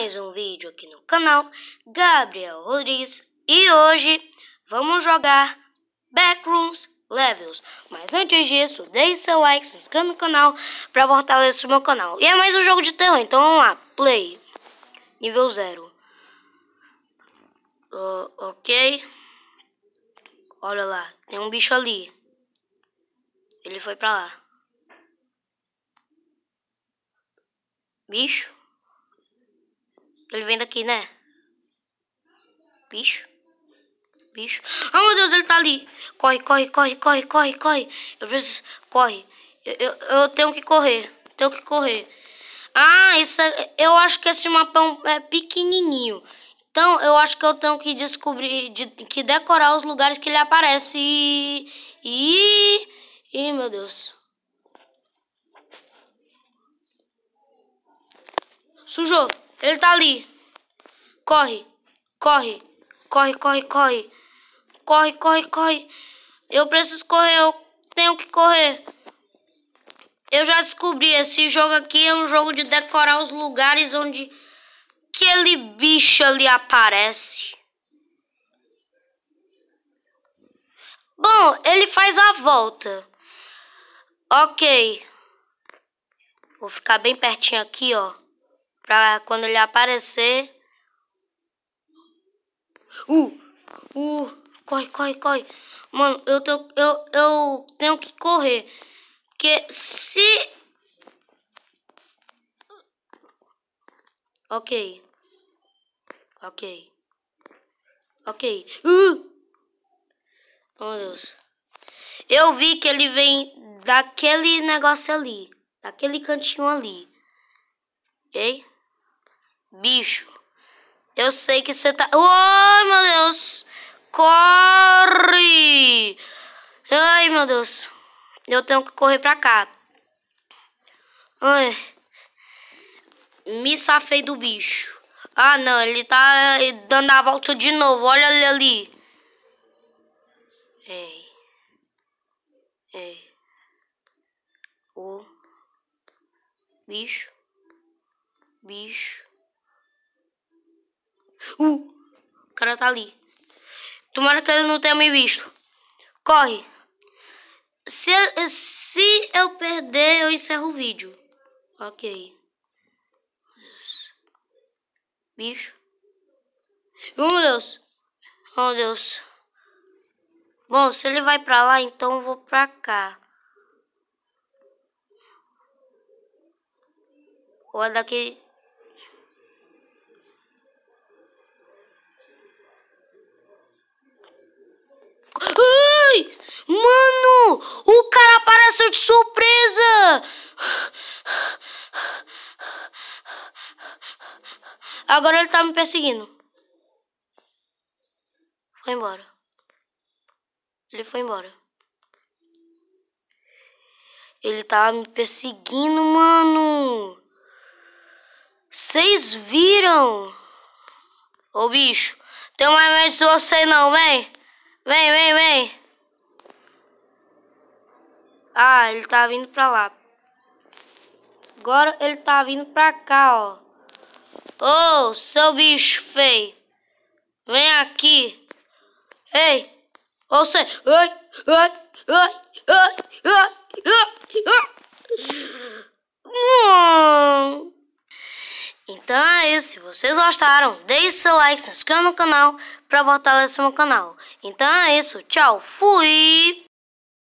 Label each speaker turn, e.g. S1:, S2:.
S1: mais um vídeo aqui no canal Gabriel Rodrigues e hoje vamos jogar Backrooms Levels. Mas antes disso, deixe seu like, se inscreva no canal para fortalecer o meu canal. E é mais um jogo de terror, então vamos lá, play, nível 0. Uh, ok, olha lá, tem um bicho ali, ele foi pra lá. Bicho? Ele vem daqui, né? Bicho. Bicho. Ah, oh, meu Deus, ele tá ali. Corre, corre, corre, corre, corre, corre. Eu preciso... Corre. Eu, eu, eu tenho que correr. Tenho que correr. Ah, isso é... Eu acho que esse mapa é pequenininho. Então, eu acho que eu tenho que descobrir... De, que decorar os lugares que ele aparece. E... E... Ih, meu Deus. Sujou. Ele tá ali. Corre. Corre. Corre, corre, corre. Corre, corre, corre. Eu preciso correr. Eu tenho que correr. Eu já descobri. Esse jogo aqui é um jogo de decorar os lugares onde aquele bicho ali aparece. Bom, ele faz a volta. Ok. Vou ficar bem pertinho aqui, ó. Pra quando ele aparecer. Uh! Uh! Corre, corre, corre. Mano, eu, tô, eu, eu tenho que correr. Porque se. Ok. Ok. Ok. Uh! Oh, Deus. Eu vi que ele vem daquele negócio ali. Daquele cantinho ali. Ok? Bicho, eu sei que você tá. Ai, oh, meu Deus! Corre! Ai, meu Deus. Eu tenho que correr pra cá. Ai. Me safei do bicho. Ah, não. Ele tá dando a volta de novo. Olha ele ali. Ei. Ei. O. Bicho. Bicho. Uh, o cara tá ali. Tomara que ele não tenha me visto. Corre. Se, se eu perder, eu encerro o vídeo. Ok. Deus. Bicho. Oh, meu Deus. Oh, Deus. Bom, se ele vai pra lá, então eu vou pra cá. Ou é daqui... Mano, o cara apareceu de surpresa! Agora ele tá me perseguindo. Foi embora. Ele foi embora. Ele tava tá me perseguindo, mano. Vocês viram? Ô bicho, tem mais medo de você não, vem. Vem, vem, vem. Ah, ele tá vindo pra lá. Agora ele tá vindo pra cá, ó. Ô, oh, seu bicho feio. Vem aqui. Ei, ou você. Ai, ai, ai, ai, ai, ai, Então é isso. Se vocês gostaram, deixe seu like, se inscreva no canal pra fortalecer meu canal. Então é isso. Tchau, fui!